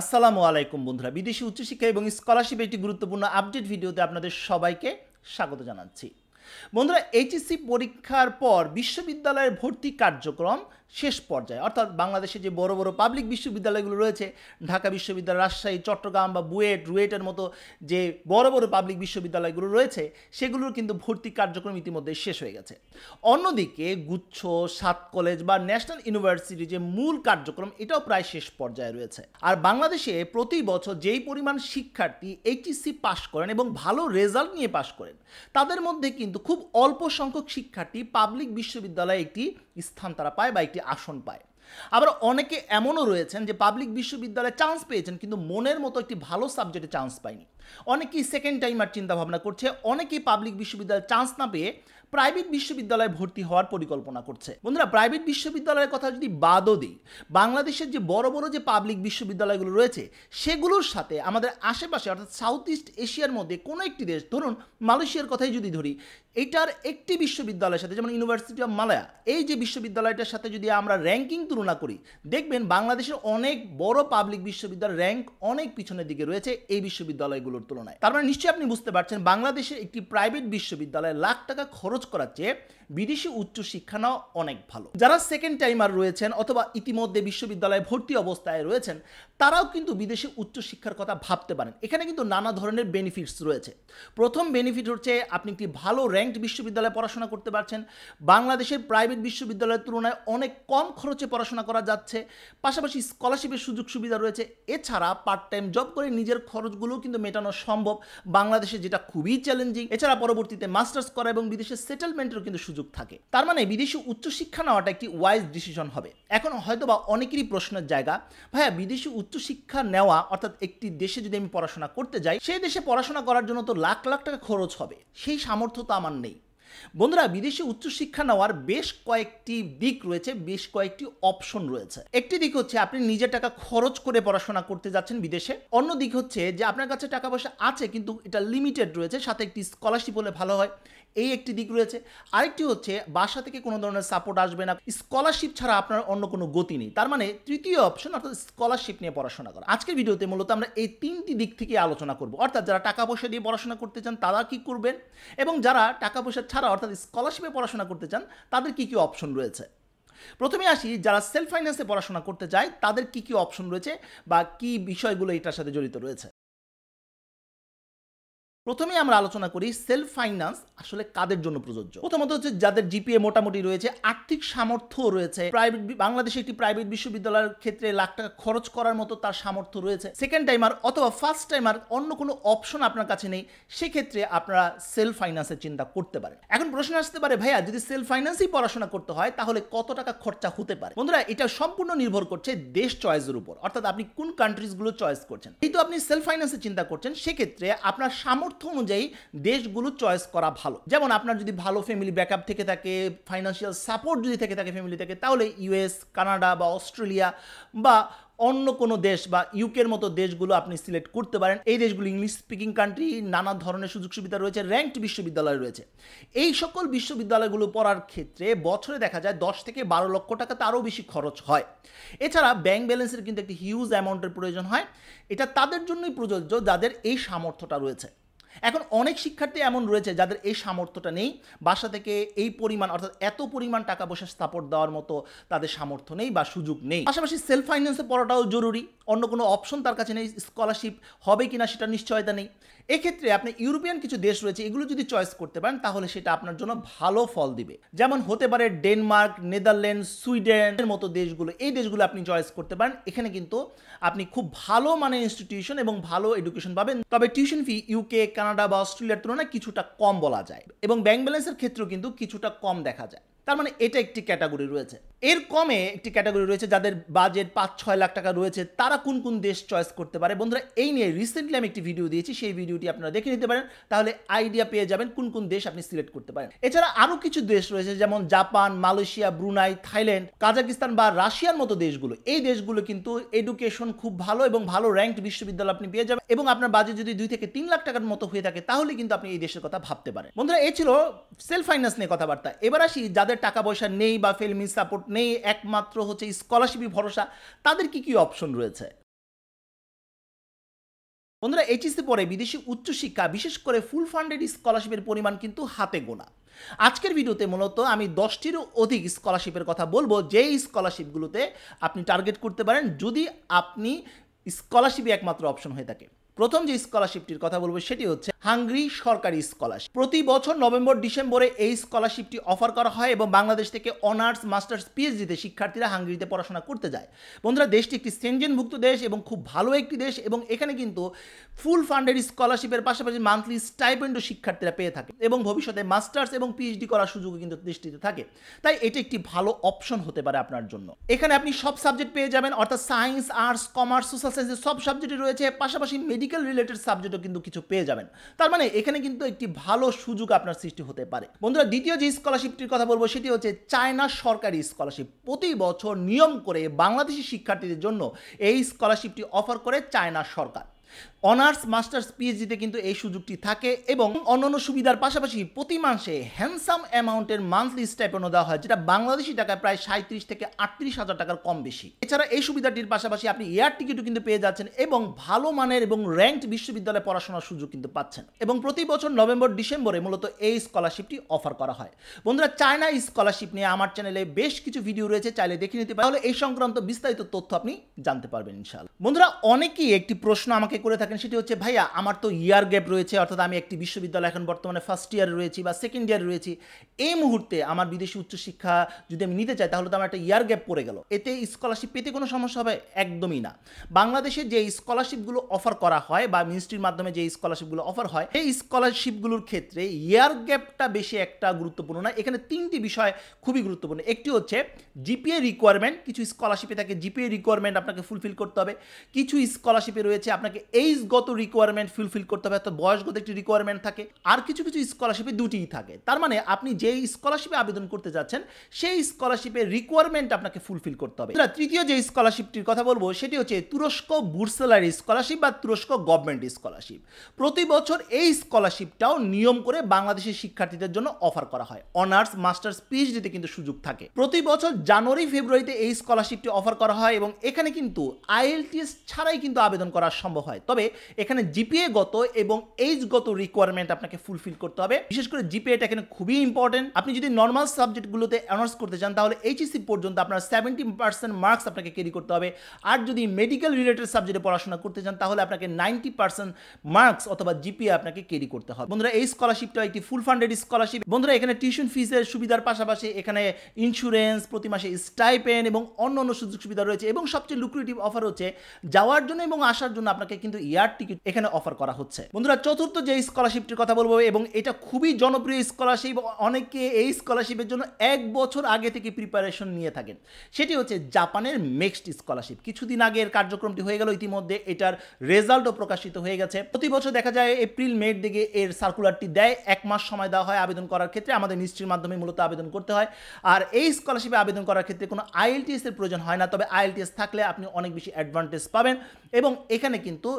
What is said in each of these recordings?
আসসালামু আলাইকুম বন্ধুরা বিদেশি উচ্চশিক্ষা এবং স্কলারশিপ একটি গুরুত্বপূর্ণ আপডেট ভিডিওতে আপনাদের সবাইকে স্বাগত জানাচ্ছি বন্ধুরা এইচএসি পরীক্ষার পর বিশ্ববিদ্যালয়ের ভর্তি কার্যক্রম শেষ পর্যায়ে অর্থাৎ বাংলাদেশে যে বড় বড় পাবলিক বিশ্ববিদ্যালয়গুলো রয়েছে ঢাকা বিশ্ববিদ্যালয় রাজশাহী চট্টগ্রাম বা বুয়েট রুয়েটের মতো যে বড় বড় পাবলিক বিশ্ববিদ্যালয়গুলো রয়েছে সেগুলোর কিন্তু ভর্তি কার্যক্রম ইতিমধ্যে শেষ হয়ে গেছে অন্যদিকে গুচ্ছ সাত কলেজ বা ন্যাশনাল ইউনিভার্সিটি যে মূল কার্যক্রম এটাও প্রায় শেষ পর্যায়ে রয়েছে আর বাংলাদেশে প্রতি বছর যেই পরিমাণ শিক্ষার্থী এইচএসসি পাশ e করেন এবং ভালো রেজাল্ট নিয়ে পাশ করেন তাদের মধ্যে কিন্তু খুব অল্প সংখ্যক শিক্ষার্থী পাবলিক বিশ্ববিদ্যালয়ে একটি স্থান তারা পায় বা একটি আসন পায় আবার অনেকে এমনও রয়েছেন যে পাবলিক বিশ্ববিদ্যালয়ে চান্স পেয়েছেন কিন্তু মনের মতো একটি ভালো সাবজেক্টে চান্স পায়নি অনেকেই সেকেন্ড টাইম আর চিন্তাভাবনা করছে অনেকেই পাবলিক বিশ্ববিদ্যালয়ে চান্স না পেয়ে প্রাইভেট বিশ্ববিদ্যালয়ে ভর্তি হওয়ার পরিকল্পনা করছে বন্ধুরা প্রাইভেট বিশ্ববিদ্যালয়ের কথা যদি বাদও দিই বাংলাদেশের যে বড় বড় যে পাবলিক বিশ্ববিদ্যালয়গুলো রয়েছে সেগুলোর সাথে আমাদের আশেপাশে অর্থাৎ সাউথ ইস্ট এশিয়ার মধ্যে কোনো একটি দেশ ধরুন মালয়েশিয়ার কথাই যদি ধরি এটার একটি বিশ্ববিদ্যালয়ের সাথে যেমন ইউনিভার্সিটি অফ মালায়া এই যে বিশ্ববিদ্যালয়টার সাথে যদি আমরা র্যাঙ্কিং তুলনা করি দেখবেন বাংলাদেশের অনেক বড় পাবলিক বিশ্ববিদ্যালয়ের র্যাঙ্ক অনেক পিছনের দিকে রয়েছে এই বিশ্ববিদ্যালয়গুলোর তুলনায় তার মানে নিশ্চয়ই আপনি বুঝতে পারছেন বাংলাদেশের একটি প্রাইভেট বিশ্ববিদ্যালয়ে লাখ টাকা খরচ খরচ করার চেয়ে বিদেশি উচ্চশিক্ষা নাও অনেক ভালো যারা সেকেন্ড টাইমার রয়েছেন অথবা ইতিমধ্যে বিশ্ববিদ্যালয়ে ভর্তি অবস্থায় রয়েছেন তারাও কিন্তু বিদেশি উচ্চশিক্ষার কথা ভাবতে পারেন এখানে কিন্তু নানা ধরনের বেনিফিটস রয়েছে প্রথম বেনিফিট হচ্ছে আপনি একটি ভালো র্যাঙ্কড বিশ্ববিদ্যালয়ে পড়াশোনা করতে পারছেন বাংলাদেশের প্রাইভেট বিশ্ববিদ্যালয়ের তুলনায় অনেক কম খরচে পড়াশোনা করা যাচ্ছে পাশাপাশি স্কলারশিপের সুযোগ সুবিধা রয়েছে এছাড়া পার্ট টাইম জব করে নিজের খরচগুলো কিন্তু মেটানো সম্ভব বাংলাদেশে যেটা খুবই চ্যালেঞ্জিং এছাড়া পরবর্তীতে মাস্টার্স করা এবং বিদেশে সেটেলমেন্টেরও কিন্তু সুযোগ থাকে তার মানে বিদেশি উচ্চশিক্ষা নেওয়াটা একটি ওয়াইজ ডিসিশন হবে এখন হয়তো বা অনেকেরই প্রশ্নের জায়গা ভাইয়া বিদেশি উচ্চশিক্ষা নেওয়া অর্থাৎ একটি দেশে যদি আমি পড়াশোনা করতে যাই সেই দেশে পড়াশোনা করার জন্য তো লাখ লাখ টাকা খরচ হবে সেই সামর্থ্য তো আমার নেই বন্ধুরা বিদেশি উচ্চশিক্ষা নেওয়ার বেশ কয়েকটি দিক রয়েছে বেশ কয়েকটি অপশন রয়েছে একটি দিক হচ্ছে আপনি নিজের টাকা খরচ করে পড়াশোনা করতে যাচ্ছেন বিদেশে অন্য দিক হচ্ছে যে আপনার কাছে টাকা পয়সা আছে কিন্তু এটা লিমিটেড রয়েছে সাথে একটি স্কলারশিপ হলে ভালো হয় এই একটি দিক রয়েছে আরেকটি হচ্ছে বাসা থেকে কোনো ধরনের সাপোর্ট আসবে না স্কলারশিপ ছাড়া আপনার অন্য কোনো গতি নেই তার মানে তৃতীয় অপশন অর্থাৎ স্কলারশিপ নিয়ে পড়াশোনা করা আজকের ভিডিওতে মূলত আমরা এই তিনটি দিক থেকে আলোচনা করব অর্থাৎ যারা টাকা পয়সা দিয়ে পড়াশোনা করতে চান তারা কি করবেন এবং যারা টাকা পয়সা ছাড়া অর্থাৎ স্কলারশিপে পড়াশোনা করতে চান তাদের কি কি অপশন রয়েছে প্রথমে আসি যারা সেলফ ফাইন্যান্সে পড়াশোনা করতে চায় তাদের কি কি অপশন রয়েছে বা কি বিষয়গুলো এটার সাথে জড়িত রয়েছে প্রথমেই আমরা আলোচনা করি সেলফ ফাইন্যান্স আসলে কাদের জন্য প্রযোজ্য প্রথমত হচ্ছে যাদের জিপিএ মোটামুটি রয়েছে আর্থিক সামর্থ্য রয়েছে প্রাইভেট বাংলাদেশে একটি প্রাইভেট বিশ্ববিদ্যালয়ের ক্ষেত্রে লাখ টাকা খরচ করার মতো তার সামর্থ্য রয়েছে সেকেন্ড টাইমার অথবা ফার্স্ট টাইমার অন্য কোনো অপশন আপনার কাছে নেই সেক্ষেত্রে আপনারা সেলফ ফাইন্যান্সের চিন্তা করতে পারেন এখন প্রশ্ন আসতে পারে ভাইয়া যদি সেলফ ফাইন্যান্সই পড়াশোনা করতে হয় তাহলে কত টাকা খরচা হতে পারে বন্ধুরা এটা সম্পূর্ণ নির্ভর করছে দেশ চয়েসের উপর অর্থাৎ আপনি কোন কান্ট্রিজগুলো চয়েস করছেন কিন্তু আপনি সেলফ ফাইন্যান্সের চিন্তা করছেন সেক্ষেত্রে আপনার সামর্থ্য সামর্থ্য অনুযায়ী দেশগুলো চয়েস করা ভালো যেমন আপনার যদি ভালো ফ্যামিলি ব্যাকআপ থেকে থাকে ফাইন্যান্সিয়াল সাপোর্ট যদি থেকে থাকে ফ্যামিলি থেকে তাহলে ইউএস কানাডা বা অস্ট্রেলিয়া বা অন্য কোনো দেশ বা ইউকের মতো দেশগুলো আপনি সিলেক্ট করতে পারেন এই দেশগুলো ইংলিশ স্পিকিং কান্ট্রি নানা ধরনের সুযোগ সুবিধা রয়েছে র্যাঙ্কড বিশ্ববিদ্যালয় রয়েছে এই সকল বিশ্ববিদ্যালয়গুলো পড়ার ক্ষেত্রে বছরে দেখা যায় দশ থেকে বারো লক্ষ টাকা তারও বেশি খরচ হয় এছাড়া ব্যাংক ব্যালেন্সের কিন্তু একটি হিউজ অ্যামাউন্টের প্রয়োজন হয় এটা তাদের জন্যই প্রযোজ্য যাদের এই সামর্থ্যটা রয়েছে এখন অনেক শিক্ষার্থী এমন রয়েছে যাদের এই সামর্থ্যটা নেই বাসা থেকে এই পরিমাণ অর্থাৎ এত পরিমাণ টাকা বসে স্থাপন দেওয়ার মতো তাদের সামর্থ্য নেই বা সুযোগ নেই পাশাপাশি সেলফ ফাইন্যান্সে পড়াটাও জরুরি অন্য কোনো অপশন তার কাছে নেই স্কলারশিপ হবে কিনা সেটা নিশ্চয়তা নেই এক্ষেত্রে আপনি ইউরোপিয়ান কিছু দেশ রয়েছে এগুলো যদি চয়েস করতে পারেন তাহলে সেটা আপনার জন্য ভালো ফল দিবে যেমন হতে পারে ডেনমার্ক নেদারল্যান্ড সুইডেনের মতো দেশগুলো এই দেশগুলো আপনি চয়েস করতে পারেন এখানে কিন্তু আপনি খুব ভালো মানের ইনস্টিটিউশন এবং ভালো এডুকেশন পাবেন তবে টিউশন ফি ইউকে কানাডা বা অস্ট্রেলিয়ার তুলনায় কিছুটা কম বলা যায় এবং ব্যাংক ব্যালেন্সের ক্ষেত্রেও কিন্তু কিছুটা কম দেখা যায় তার মানে এটা একটি ক্যাটাগরি রয়েছে এর কমে একটি ক্যাটাগরি রয়েছে যাদের বাজেট পাঁচ ছয় লাখ টাকা রয়েছে তারা কোন কোন দেশ চয়েস করতে পারে বন্ধুরা এই নিয়ে রিসেন্টলি আমি একটি ভিডিও দিয়েছি সেই ভিডিওটি আপনারা দেখে নিতে পারেন তাহলে আইডিয়া পেয়ে যাবেন কোন কোন দেশ আপনি সিলেক্ট করতে পারেন এছাড়া আরও কিছু দেশ রয়েছে যেমন Japan Malaysia Brunei Thailand Kazakhstan বা রাশিয়ার মতো দেশগুলো এই দেশগুলো কিন্তু এডুকেশন খুব ভালো এবং ভালো র্যাঙ্কড বিশ্ববিদ্যালয় আপনি পেয়ে যাবেন এবং আপনার বাজেট যদি দুই থেকে তিন লাখ টাকার মতো হয়ে থাকে তাহলে কিন্তু আপনি এই দেশের কথা ভাবতে পারেন বন্ধুরা এ ছিল সেলফ ফাইন্যান্স নিয়ে কথাবার্তা এবার আসি যাদের যাদের টাকা পয়সা নেই বা ফিল্মি সাপোর্ট নেই একমাত্র হচ্ছে স্কলারশিপই ভরসা তাদের কি কি অপশন রয়েছে বন্ধুরা এইচএসি পরে বিদেশি উচ্চশিক্ষা বিশেষ করে ফুল ফান্ডেড স্কলারশিপের পরিমাণ কিন্তু হাতে গোনা আজকের ভিডিওতে মূলত আমি দশটিরও অধিক স্কলারশিপের কথা বলবো যেই স্কলারশিপগুলোতে আপনি টার্গেট করতে পারেন যদি আপনি স্কলারশিপই একমাত্র অপশন হয়ে থাকে প্রথম যে স্কলারশিপটির কথা বলবো সেটি হচ্ছে হাঙ্গরি সরকারি স্কলারশিপ প্রতি বছর নভেম্বর ডিসেম্বরে এই স্কলারশিপটি অফার করা হয় এবং বাংলাদেশ থেকে অনার্স মাস্টার্স পিএইচডিতে শিক্ষার্থীরা হাঙ্গরিতে পড়াশোনা করতে যায় বন্ধুরা দেশটি একটি সেনজেনভুক্ত দেশ এবং খুব ভালো একটি দেশ এবং এখানে কিন্তু ফুল ফান্ডেড স্কলারশিপের পাশাপাশি মান্থলি স্টাইপেন্ডও শিক্ষার্থীরা পেয়ে থাকে এবং ভবিষ্যতে মাস্টার্স এবং পিএইচডি করার সুযোগও কিন্তু দেশটিতে থাকে তাই এটি একটি ভালো অপশন হতে পারে আপনার জন্য এখানে আপনি সব সাবজেক্ট পেয়ে যাবেন অর্থাৎ সায়েন্স আর্টস কমার্স সোশ্যাল সায়েন্সের সব সাবজেক্টই রয়েছে পাশাপাশি মেডিকেল মেডিকেল রিলেটেড সাবজেক্টও কিন্তু কিছু পেয়ে যাবেন তার মানে এখানে কিন্তু একটি ভালো সুযোগ আপনার সৃষ্টি হতে পারে বন্ধুরা দ্বিতীয় যে স্কলারশিপটির কথা বলবো সেটি হচ্ছে চায়না সরকারি স্কলারশিপ প্রতি বছর নিয়ম করে বাংলাদেশি শিক্ষার্থীদের জন্য এই স্কলারশিপটি অফার করে চায়না সরকার অনার্স মাস্টার্স পিএইচডিতে কিন্তু এই সুযোগটি থাকে এবং অন্যান্য সুবিধার পাশাপাশি প্রতি মাসে হ্যান্ডসাম অ্যামাউন্টের মান্থলি স্টাইপেন্ড দেওয়া হয় যেটা বাংলাদেশি টাকায় প্রায় সাঁত্রিশ থেকে আটত্রিশ হাজার টাকার কম বেশি এছাড়া এই সুবিধাটির পাশাপাশি আপনি এয়ার টিকিটও কিন্তু পেয়ে যাচ্ছেন এবং ভালো মানের এবং র্যাঙ্কড বিশ্ববিদ্যালয়ে পড়াশোনার সুযোগ কিন্তু পাচ্ছেন এবং প্রতি বছর নভেম্বর ডিসেম্বরে মূলত এই স্কলারশিপটি অফার করা হয় বন্ধুরা চায়না স্কলারশিপ নিয়ে আমার চ্যানেলে বেশ কিছু ভিডিও রয়েছে চাইলে দেখে নিতে পারেন তাহলে এই সংক্রান্ত বিস্তারিত তথ্য আপনি জানতে পারবেন ইনশাল বন্ধুরা অনেকেই একটি প্রশ্ন আমাকে করে থাকেন থাকেন সেটি হচ্ছে ভাইয়া আমার তো ইয়ার গ্যাপ রয়েছে অর্থাৎ আমি একটি বিশ্ববিদ্যালয় এখন বর্তমানে ফার্স্ট ইয়ারে রয়েছি বা সেকেন্ড ইয়ারে রয়েছি এই মুহূর্তে আমার বিদেশি উচ্চশিক্ষা যদি আমি নিতে চাই তাহলে তো আমার একটা ইয়ার গ্যাপ পড়ে গেল এতে স্কলারশিপ পেতে কোনো সমস্যা হবে একদমই না বাংলাদেশে যে স্কলারশিপগুলো অফার করা হয় বা মিনিস্ট্রির মাধ্যমে যে স্কলারশিপগুলো অফার হয় এই স্কলারশিপগুলোর ক্ষেত্রে ইয়ার গ্যাপটা বেশি একটা গুরুত্বপূর্ণ না এখানে তিনটি বিষয় খুবই গুরুত্বপূর্ণ একটি হচ্ছে জিপিএ রিকোয়ারমেন্ট কিছু স্কলারশিপে থাকে জিপিএ রিকোয়ারমেন্ট আপনাকে ফুলফিল করতে হবে কিছু স্কলারশিপে রয়েছে আপনাকে এইজ বয়সগত রিকোয়ারমেন্ট ফুলফিল করতে হবে অর্থাৎ বয়সগত একটি রিকোয়ারমেন্ট থাকে আর কিছু কিছু স্কলারশিপে দুটিই থাকে তার মানে আপনি যেই স্কলারশিপে আবেদন করতে যাচ্ছেন সেই স্কলারশিপের রিকোয়ারমেন্ট আপনাকে ফুলফিল করতে হবে তৃতীয় যে স্কলারশিপটির কথা বলবো সেটি হচ্ছে তুরস্ক বুর্সেলারি স্কলারশিপ বা তুরস্ক গভর্নমেন্ট স্কলারশিপ প্রতি বছর এই স্কলারশিপটাও নিয়ম করে বাংলাদেশের শিক্ষার্থীদের জন্য অফার করা হয় অনার্স মাস্টার্স পিএইচডিতে কিন্তু সুযোগ থাকে প্রতি বছর জানুয়ারি ফেব্রুয়ারিতে এই স্কলারশিপটি অফার করা হয় এবং এখানে কিন্তু আইএলটিএস ছাড়াই কিন্তু আবেদন করা সম্ভব হয় তবে এখানে জিপিএ গত এবং গত রিকোয়ারমেন্ট আপনাকে ফুলফিল করতে হবে বিশেষ করে জিপিএটা এখানে খুবই ইম্পর্টেন্ট আপনি যদি নর্মাল সাবজেক্টগুলোতে অনার্স করতে চান তাহলে এইচএসসি e পর্যন্ত আপনার সেভেন্টি পার্সেন্ট মার্কস আপনাকে ক্যারি করতে হবে আর যদি মেডিকেল রিলেটেড সাবজেক্টে পড়াশোনা করতে চান তাহলে আপনাকে নাইনটি পার্সেন্ট মার্কস অথবা জিপিএ আপনাকে ক্যারি করতে হবে বন্ধুরা এই স্কলারশিপটা একটি ফুল ফান্ডেড স্কলারশিপ বন্ধুরা এখানে টিউশন ফিসের সুবিধার পাশাপাশি এখানে ইন্স্যুরেন্স প্রতি মাসে স্টাইপেন্ড এবং অন্য অন্য সুযোগ সুবিধা রয়েছে এবং সবচেয়ে লুক্রেটিভ অফার হচ্ছে যাওয়ার জন্য এবং আসার জন্য আপনাকে কিন্তু ইয়ার টিকিট এখানে অফার করা হচ্ছে বন্ধুরা চতুর্থ যে স্কলারশিপটির কথা বলবো এবং এটা খুবই জনপ্রিয় স্কলারশিপ অনেকে এই স্কলারশিপের জন্য এক বছর আগে থেকে প্রিপারেশন নিয়ে থাকেন সেটি হচ্ছে জাপানের মেক্সড স্কলারশিপ কিছুদিন আগে এর কার্যক্রমটি হয়ে গেল ইতিমধ্যে এটার রেজাল্টও প্রকাশিত হয়ে গেছে প্রতি বছর দেখা যায় এপ্রিল মের দিকে এর সার্কুলারটি দেয় এক মাস সময় দেওয়া হয় আবেদন করার ক্ষেত্রে আমাদের নিশ্চির মাধ্যমে মূলত আবেদন করতে হয় আর এই স্কলারশিপে আবেদন করার ক্ষেত্রে কোনো আইএলটিএস এর প্রয়োজন হয় না তবে আইএলটিএস থাকলে আপনি অনেক বেশি অ্যাডভান্টেজ পাবেন এবং এখানে কিন্তু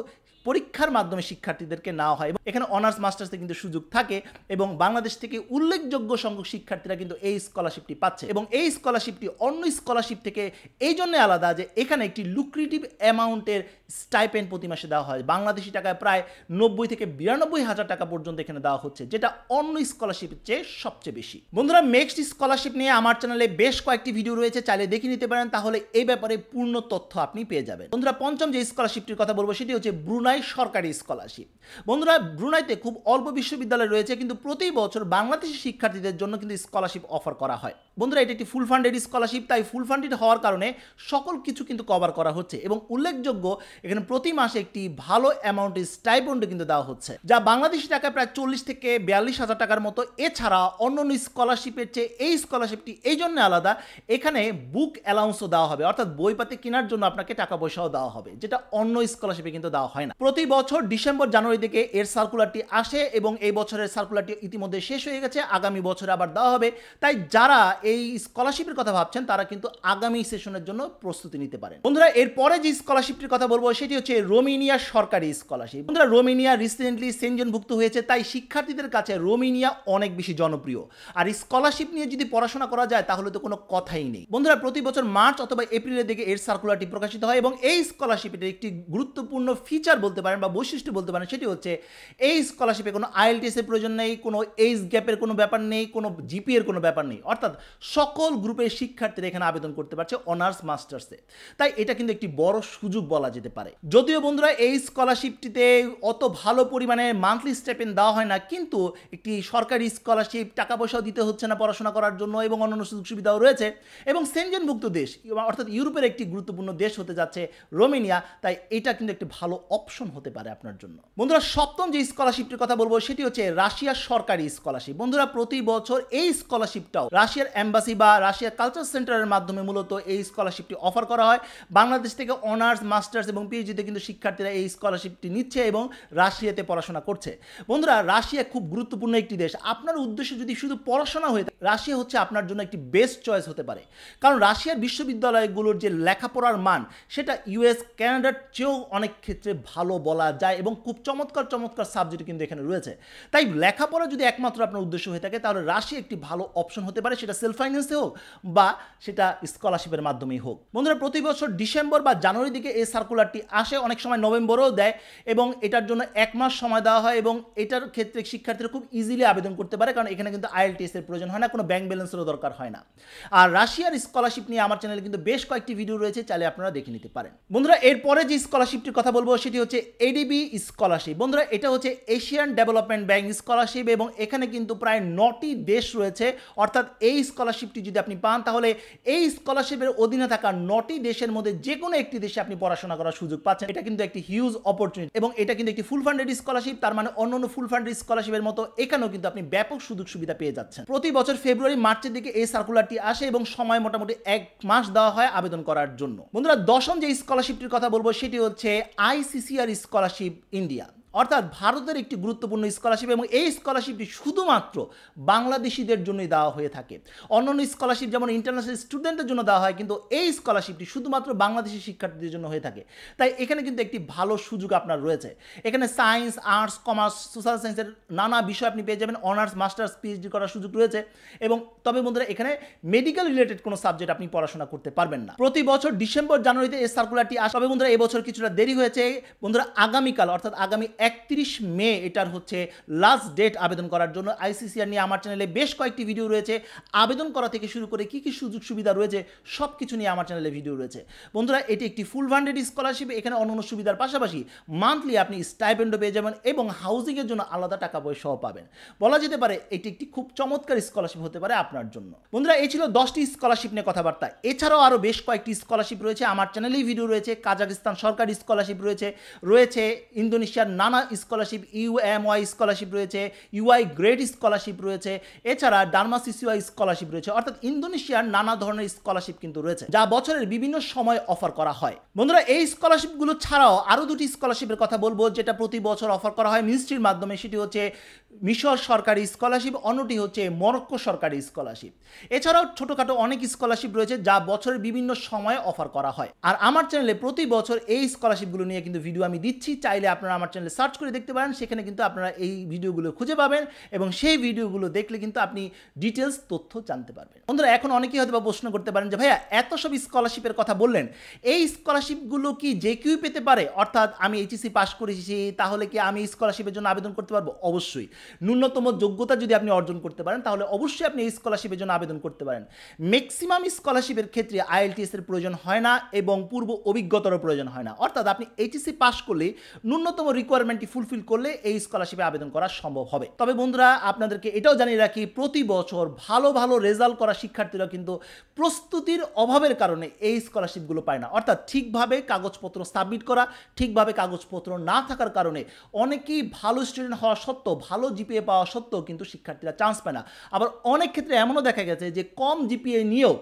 পরীক্ষার মাধ্যমে শিক্ষার্থীদেরকে নেওয়া হয় এবং এখানে অনার্স মাস্টার্সে কিন্তু সুযোগ থাকে এবং বাংলাদেশ থেকে উল্লেখযোগ্য সংখ্যক শিক্ষার্থীরা কিন্তু এই স্কলারশিপটি পাচ্ছে এবং এই স্কলারশিপটি অন্য স্কলারশিপ থেকে এই জন্যে আলাদা যে এখানে একটি লুক্রিটিভ অ্যামাউন্টের স্টাইপেন্ড প্রতি মাসে দেওয়া হয় বাংলাদেশি টাকায় প্রায় নব্বই থেকে বিরানব্বই হাজার টাকা পর্যন্ত এখানে দেওয়া হচ্ছে যেটা অন্য স্কলারশিপের চেয়ে সবচেয়ে বেশি বন্ধুরা নেক্সট স্কলারশিপ নিয়ে আমার চ্যানেলে বেশ কয়েকটি ভিডিও রয়েছে চাইলে দেখে নিতে পারেন তাহলে এই ব্যাপারে পূর্ণ তথ্য আপনি পেয়ে যাবেন বন্ধুরা পঞ্চম যে স্কলারশিপটির কথা বলবো সেটি হচ্ছে ব্রুনাই ব্রুনাই সরকারি স্কলারশিপ বন্ধুরা ব্রুনাইতে খুব অল্প বিশ্ববিদ্যালয় রয়েছে কিন্তু প্রতি বছর বাংলাদেশি শিক্ষার্থীদের জন্য কিন্তু স্কলারশিপ অফার করা হয় বন্ধুরা এটি একটি ফুল ফান্ডেড স্কলারশিপ তাই ফুল ফান্ডেড হওয়ার কারণে সকল কিছু কিন্তু কভার করা হচ্ছে এবং উল্লেখযোগ্য এখানে প্রতি মাসে একটি ভালো অ্যামাউন্ট স্টাইপন্ড কিন্তু দেওয়া হচ্ছে যা বাংলাদেশি টাকায় প্রায় চল্লিশ থেকে বিয়াল্লিশ হাজার টাকার মতো এছাড়া অন্য অন্য স্কলারশিপের চেয়ে এই স্কলারশিপটি এই জন্য আলাদা এখানে বুক অ্যালাউন্সও দেওয়া হবে অর্থাৎ বইপাতি কেনার জন্য আপনাকে টাকা পয়সাও দেওয়া হবে যেটা অন্য স্কলারশিপে কিন্তু দেওয়া হয় না প্রতি বছর ডিসেম্বর জানুয়ারি থেকে এর সার্কুলারটি আসে এবং এই বছরের সার্কুলারটি ইতিমধ্যে শেষ হয়ে গেছে আগামী বছরে আবার দেওয়া হবে তাই যারা এই স্কলারশিপের কথা ভাবছেন তারা কিন্তু আগামী সেশনের জন্য প্রস্তুতি নিতে পারেন বন্ধুরা এরপরে যে স্কলারশিপটির কথা বলবো সেটি হচ্ছে রোমিনিয়া সরকারি স্কলারশিপ বন্ধুরা রোমিনিয়া রিসেন্টলি সেঞ্জনভুক্ত হয়েছে তাই শিক্ষার্থীদের কাছে রোমিনিয়া অনেক বেশি জনপ্রিয় আর স্কলারশিপ নিয়ে যদি পড়াশোনা করা যায় তাহলে তো কোনো কথাই নেই বন্ধুরা প্রতি বছর মার্চ অথবা এপ্রিলের দিকে এর সার্কুলারটি প্রকাশিত হয় এবং এই স্কলারশিপের একটি গুরুত্বপূর্ণ ফিচার বলতে বলতে পারেন বা বৈশিষ্ট্য বলতে পারেন সেটি হচ্ছে এই স্কলারশিপে কোনো আইএলটিএসের প্রয়োজন নেই কোনো এইজ গ্যাপের কোনো ব্যাপার নেই কোনো জিপিএর কোনো ব্যাপার নেই অর্থাৎ সকল গ্রুপের শিক্ষার্থীরা এখানে আবেদন করতে পারছে অনার্স মাস্টার্সে তাই এটা কিন্তু একটি বড় সুযোগ বলা যেতে পারে যদিও বন্ধুরা এই স্কলারশিপটিতে অত ভালো পরিমাণে মান্থলি স্টেপেন দেওয়া হয় না কিন্তু একটি সরকারি স্কলারশিপ টাকা পয়সাও দিতে হচ্ছে না পড়াশোনা করার জন্য এবং অন্যান্য সুযোগ সুবিধাও রয়েছে এবং সেনজেনভুক্ত দেশ অর্থাৎ ইউরোপের একটি গুরুত্বপূর্ণ দেশ হতে যাচ্ছে রোমেনিয়া তাই এটা কিন্তু একটি ভালো অপশন অপশন হতে পারে আপনার জন্য বন্ধুরা সপ্তম যে স্কলারশিপটির কথা বলবো সেটি হচ্ছে রাশিয়ার সরকারি স্কলারশিপ বন্ধুরা প্রতি বছর এই স্কলারশিপটাও রাশিয়ার অ্যাম্বাসি বা রাশিয়ার কালচার সেন্টারের মাধ্যমে মূলত এই স্কলারশিপটি অফার করা হয় বাংলাদেশ থেকে অনার্স মাস্টার্স এবং পিএইচডিতে কিন্তু শিক্ষার্থীরা এই স্কলারশিপটি নিচ্ছে এবং রাশিয়াতে পড়াশোনা করছে বন্ধুরা রাশিয়া খুব গুরুত্বপূর্ণ একটি দেশ আপনার উদ্দেশ্য যদি শুধু পড়াশোনা হয়ে থাকে রাশিয়া হচ্ছে আপনার জন্য একটি বেস্ট চয়েস হতে পারে কারণ রাশিয়ার বিশ্ববিদ্যালয়গুলোর যে লেখাপড়ার মান সেটা ইউএস ক্যানাডার চেয়েও অনেক ক্ষেত্রে ভালো ভালো বলা যায় এবং খুব চমৎকার চমৎকার সাবজেক্ট কিন্তু এখানে রয়েছে তাই লেখাপড়া যদি একমাত্র আপনার উদ্দেশ্য হয়ে থাকে তাহলে রাশি একটি ভালো অপশন হতে পারে সেটা সেলফ ফাইন্যান্সে হোক বা সেটা স্কলারশিপের মাধ্যমেই হোক বন্ধুরা প্রতি বছর ডিসেম্বর বা জানুয়ারি দিকে এই সার্কুলারটি আসে অনেক সময় নভেম্বরেও দেয় এবং এটার জন্য এক মাস সময় দেওয়া হয় এবং এটার ক্ষেত্রে শিক্ষার্থীরা খুব ইজিলি আবেদন করতে পারে কারণ এখানে কিন্তু আইএলটিএস এর প্রয়োজন হয় না কোনো ব্যাংক ব্যালেন্সেরও দরকার হয় না আর রাশিয়ার স্কলারশিপ নিয়ে আমার চ্যানেলে কিন্তু বেশ কয়েকটি ভিডিও রয়েছে চাইলে আপনারা দেখে নিতে পারেন বন্ধুরা এরপরে যে স্কলারশিপটির কথা বলবো সেটি হচ্ছে হচ্ছে এডিবি স্কলারশিপ বন্ধুরা এটা হচ্ছে এশিয়ান ডেভেলপমেন্ট ব্যাংক স্কলারশিপ এবং এখানে কিন্তু প্রায় নটি দেশ রয়েছে অর্থাৎ এই স্কলারশিপটি যদি আপনি পান তাহলে এই স্কলারশিপের অধীনে থাকা নটি দেশের মধ্যে যে কোনো একটি দেশে আপনি পড়াশোনা করার সুযোগ পাচ্ছেন এটা কিন্তু একটি হিউজ অপরচুনিটি এবং এটা কিন্তু একটি ফুল ফান্ডেড স্কলারশিপ তার মানে অন্য অন্য ফুল ফান্ডেড স্কলারশিপের মতো এখানেও কিন্তু আপনি ব্যাপক সুযোগ সুবিধা পেয়ে যাচ্ছেন প্রতি বছর ফেব্রুয়ারি মার্চের দিকে এই সার্কুলারটি আসে এবং সময় মোটামুটি এক মাস দেওয়া হয় আবেদন করার জন্য বন্ধুরা দশম যে স্কলারশিপটির কথা বলবো সেটি হচ্ছে আইসিসিআর Scholarship India অর্থাৎ ভারতের একটি গুরুত্বপূর্ণ স্কলারশিপ এবং এই স্কলারশিপটি শুধুমাত্র বাংলাদেশিদের জন্যই দেওয়া হয়ে থাকে অন্যান্য স্কলারশিপ যেমন ইন্টারন্যাশনাল স্টুডেন্টদের জন্য দেওয়া হয় কিন্তু এই স্কলারশিপটি শুধুমাত্র বাংলাদেশি শিক্ষার্থীদের জন্য হয়ে থাকে তাই এখানে কিন্তু একটি ভালো সুযোগ আপনার রয়েছে এখানে সায়েন্স আর্টস কমার্স সোশ্যাল সায়েন্সের নানা বিষয় আপনি পেয়ে যাবেন অনার্স মাস্টার্স পিএইচডি করার সুযোগ রয়েছে এবং তবে বন্ধুরা এখানে মেডিকেল রিলেটেড কোনো সাবজেক্ট আপনি পড়াশোনা করতে পারবেন না প্রতি বছর ডিসেম্বর জানুয়ারিতে এই সার্কুলারটি আসবে বন্ধুরা এবছর কিছুটা দেরি হয়েছে বন্ধুরা আগামীকাল অর্থাৎ আগামী একত্রিশ মে এটার হচ্ছে লাস্ট ডেট আবেদন করার জন্য আইসিসিআর নিয়ে আমার চ্যানেলে বেশ কয়েকটি ভিডিও রয়েছে আবেদন করা থেকে শুরু করে কি কি সুযোগ সুবিধা রয়েছে সব কিছু নিয়ে আমার চ্যানেলে ভিডিও রয়েছে বন্ধুরা এটি একটি ফুল ফান্ডেড স্কলারশিপ এখানে অন্য সুবিধার পাশাপাশি মান্থলি আপনি স্টাইপেন্ডও পেয়ে যাবেন এবং হাউজিংয়ের জন্য আলাদা টাকা পয়সাও পাবেন বলা যেতে পারে এটি একটি খুব চমৎকার স্কলারশিপ হতে পারে আপনার জন্য বন্ধুরা এই ছিল দশটি স্কলারশিপ নিয়ে কথাবার্তা এছাড়াও আরও বেশ কয়েকটি স্কলারশিপ রয়েছে আমার চ্যানেলেই ভিডিও রয়েছে কাজাকিস্তান সরকারি স্কলারশিপ রয়েছে রয়েছে ইন্দোনেশিয়ার নানা রানা স্কলারশিপ ওয়াই স্কলারশিপ রয়েছে ইউআই গ্রেড স্কলারশিপ রয়েছে এছাড়া ডার্মাস ইসিওয়াই স্কলারশিপ রয়েছে অর্থাৎ ইন্দোনেশিয়ার নানা ধরনের স্কলারশিপ কিন্তু রয়েছে যা বছরের বিভিন্ন সময় অফার করা হয় বন্ধুরা এই স্কলারশিপগুলো ছাড়াও আরও দুটি স্কলারশিপের কথা বলবো যেটা প্রতি বছর অফার করা হয় মিনিস্ট্রির মাধ্যমে সেটি হচ্ছে মিশর সরকারি স্কলারশিপ অন্যটি হচ্ছে মরক্কো সরকারি স্কলারশিপ এছাড়াও ছোটোখাটো অনেক স্কলারশিপ রয়েছে যা বছরের বিভিন্ন সময়ে অফার করা হয় আর আমার চ্যানেলে প্রতি বছর এই স্কলারশিপগুলো নিয়ে কিন্তু ভিডিও আমি দিচ্ছি চাইলে আপনারা আমার চ্যানেলে সার্চ করে দেখতে পারেন সেখানে কিন্তু আপনারা এই ভিডিওগুলো খুঁজে পাবেন এবং সেই ভিডিওগুলো দেখলে কিন্তু আপনি ডিটেলস তথ্য জানতে পারবেন বন্ধুরা এখন অনেকেই হয়তো প্রশ্ন করতে পারেন যে ভাইয়া এত সব স্কলারশিপের কথা বললেন এই স্কলারশিপগুলো কি যে কেউ পেতে পারে অর্থাৎ আমি এইচএসি পাস করেছি তাহলে কি আমি স্কলারশিপের জন্য আবেদন করতে পারবো অবশ্যই ন্যূনতম যোগ্যতা যদি আপনি অর্জন করতে পারেন তাহলে অবশ্যই আপনি এই স্কলারশিপের জন্য আবেদন করতে পারেন ম্যাক্সিমাম স্কলারশিপের ক্ষেত্রে এর প্রয়োজন হয় না এবং পূর্ব অভিজ্ঞতারও প্রয়োজন হয় না অর্থাৎ আপনি এইচএসসি পাশ e করলে ন্যূনতম রিকোয়ারমেন্টটি ফুলফিল করলে এই স্কলারশিপে আবেদন করা সম্ভব হবে তবে বন্ধুরা আপনাদেরকে এটাও জানিয়ে রাখি প্রতি বছর ভালো ভালো রেজাল্ট করা শিক্ষার্থীরা কিন্তু প্রস্তুতির অভাবের কারণে এই স্কলারশিপগুলো পায় না অর্থাৎ ঠিকভাবে কাগজপত্র সাবমিট করা ঠিকভাবে কাগজপত্র না থাকার কারণে অনেকেই ভালো স্টুডেন্ট হওয়া সত্ত্বেও ভালো জিপিএ পাওয়া সত্ত্বেও কিন্তু শিক্ষার্থীরা চান্স পায় না আবার অনেক ক্ষেত্রে এমনও দেখা গেছে যে কম জিপিএ নিয়েও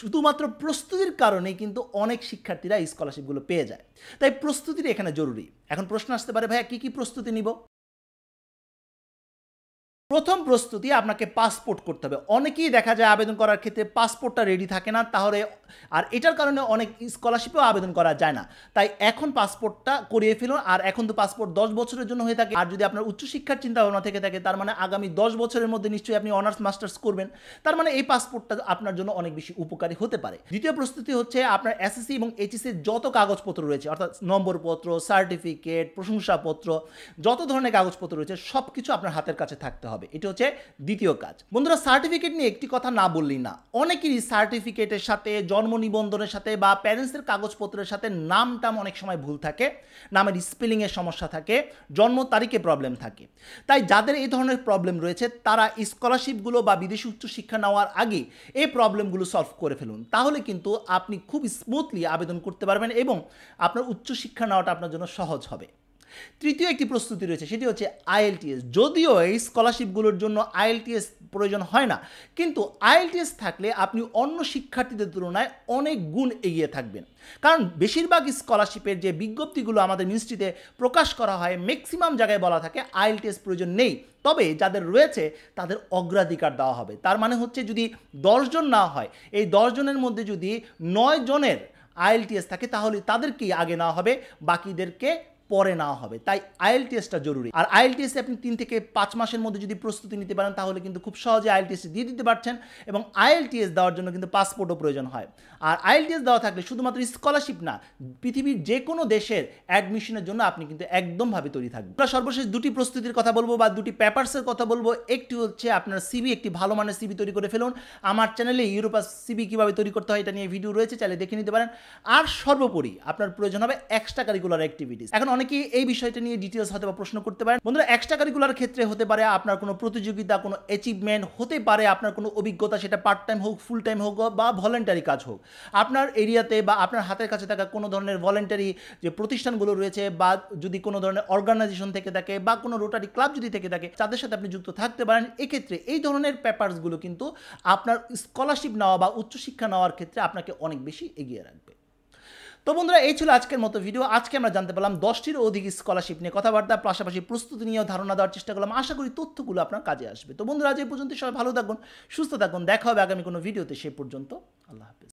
শুধুমাত্র প্রস্তুতির কারণেই কিন্তু অনেক শিক্ষার্থীরা স্কলারশিপগুলো পেয়ে যায় তাই প্রস্তুতির এখানে জরুরি এখন প্রশ্ন আসতে পারে ভাইয়া কী কী প্রস্তুতি নিব প্রথম প্রস্তুতি আপনাকে পাসপোর্ট করতে হবে অনেকেই দেখা যায় আবেদন করার ক্ষেত্রে পাসপোর্টটা রেডি থাকে না তাহলে আর এটার কারণে অনেক স্কলারশিপেও আবেদন করা যায় না তাই এখন পাসপোর্টটা করিয়ে ফেলুন আর এখন তো পাসপোর্ট দশ বছরের জন্য হয়ে থাকে আর যদি আপনার উচ্চশিক্ষার চিন্তাভাবনা থেকে থাকে তার মানে আগামী দশ বছরের মধ্যে নিশ্চয়ই আপনি অনার্স মাস্টার্স করবেন তার মানে এই পাসপোর্টটা আপনার জন্য অনেক বেশি উপকারী হতে পারে দ্বিতীয় প্রস্তুতি হচ্ছে আপনার এসএসসি এবং এইচএসসির যত কাগজপত্র রয়েছে অর্থাৎ নম্বরপত্র সার্টিফিকেট প্রশংসাপত্র যত ধরনের কাগজপত্র রয়েছে সব কিছু আপনার হাতের কাছে থাকতে হবে এটা হচ্ছে দ্বিতীয় কাজ বন্ধুরা সার্টিফিকেট নিয়ে একটি কথা না বললি না অনেকেরই সার্টিফিকেটের সাথে জন্ম নিবন্ধনের সাথে বা প্যারেন্টসের কাগজপত্রের সাথে নামটাম অনেক সময় ভুল থাকে নামের স্পেলিংয়ের সমস্যা থাকে জন্ম তারিখে প্রবলেম থাকে তাই যাদের এই ধরনের প্রবলেম রয়েছে তারা স্কলারশিপগুলো বা বিদেশি উচ্চশিক্ষা নেওয়ার আগে এই প্রবলেমগুলো সলভ করে ফেলুন তাহলে কিন্তু আপনি খুব স্মুথলি আবেদন করতে পারবেন এবং আপনার উচ্চশিক্ষা নেওয়াটা আপনার জন্য সহজ হবে তৃতীয় একটি প্রস্তুতি রয়েছে সেটি হচ্ছে আইএলটিএস যদিও এই স্কলারশিপগুলোর জন্য আইএলটিএস প্রয়োজন হয় না কিন্তু আইএলটিএস থাকলে আপনি অন্য শিক্ষার্থীদের তুলনায় অনেক গুণ এগিয়ে থাকবেন কারণ বেশিরভাগ স্কলারশিপের যে বিজ্ঞপ্তিগুলো আমাদের মিনিস্ট্রিতে প্রকাশ করা হয় ম্যাক্সিমাম জায়গায় বলা থাকে আইএলটিএস প্রয়োজন নেই তবে যাদের রয়েছে তাদের অগ্রাধিকার দেওয়া হবে তার মানে হচ্ছে যদি দশজন না হয় এই দশজনের মধ্যে যদি নয় জনের আইএলটিএস থাকে তাহলে তাদেরকেই আগে নেওয়া হবে বাকিদেরকে পরে না হবে তাই আইএলটিএসটা জরুরি আর আইএলটিএসে আপনি তিন থেকে পাঁচ মাসের মধ্যে যদি প্রস্তুতি নিতে পারেন তাহলে কিন্তু খুব সহজে আইএলটিএস দিয়ে দিতে পারছেন এবং আইএলটিএস দেওয়ার জন্য কিন্তু পাসপোর্টও প্রয়োজন হয় আর আইএলটিএস দেওয়া থাকলে শুধুমাত্র স্কলারশিপ না পৃথিবীর যে কোনো দেশের অ্যাডমিশনের জন্য আপনি কিন্তু একদমভাবে তৈরি থাকবেন আমরা সর্বশেষ দুটি প্রস্তুতির কথা বলবো বা দুটি পেপার্সের কথা বলবো একটি হচ্ছে আপনার সিবি একটি ভালো মানের সিবি তৈরি করে ফেলুন আমার চ্যানেলে ইউরোপাস সিবি কীভাবে তৈরি করতে হয় এটা নিয়ে ভিডিও রয়েছে চাইলে দেখে নিতে পারেন আর সর্বোপরি আপনার প্রয়োজন হবে এক্সট্রা কারিকুলার অ্যাক্টিভিটিস এখন অনেকেই এই বিষয়টা নিয়ে ডিটেলস হতে বা প্রশ্ন করতে পারেন বন্ধুরা এক্সট্রা কারিকুলার ক্ষেত্রে হতে পারে আপনার কোনো প্রতিযোগিতা কোনো অ্যাচিভমেন্ট হতে পারে আপনার কোনো অভিজ্ঞতা সেটা পার্ট টাইম হোক ফুল টাইম হোক বা ভলেন্টারি কাজ হোক আপনার এরিয়াতে বা আপনার হাতের কাছে থাকা কোনো ধরনের ভলেন্টারি যে প্রতিষ্ঠানগুলো রয়েছে বা যদি কোনো ধরনের অর্গানাইজেশন থেকে থাকে বা কোনো রোটারি ক্লাব যদি থেকে থাকে তাদের সাথে আপনি যুক্ত থাকতে পারেন এক্ষেত্রে এই ধরনের পেপারসগুলো কিন্তু আপনার স্কলারশিপ নেওয়া বা উচ্চশিক্ষা নেওয়ার ক্ষেত্রে আপনাকে অনেক বেশি এগিয়ে রাখবে তো বন্ধুরা এই ছিল আজকের মতো ভিডিও আজকে আমরা জানতে পারলাম দশটির অধিক স্কলারশিপ নিয়ে কথাবার্তা পাশাপাশি প্রস্তুতি নিয়েও ধারণা দেওয়ার চেষ্টা করলাম আশা করি তথ্যগুলো আপনার কাজে আসবে তো বন্ধুরা আজ এই পর্যন্ত সবাই ভালো থাকুন সুস্থ থাকুন দেখা হবে আগামী কোনো ভিডিওতে সে পর্যন্ত আল্লাহ হাফিজ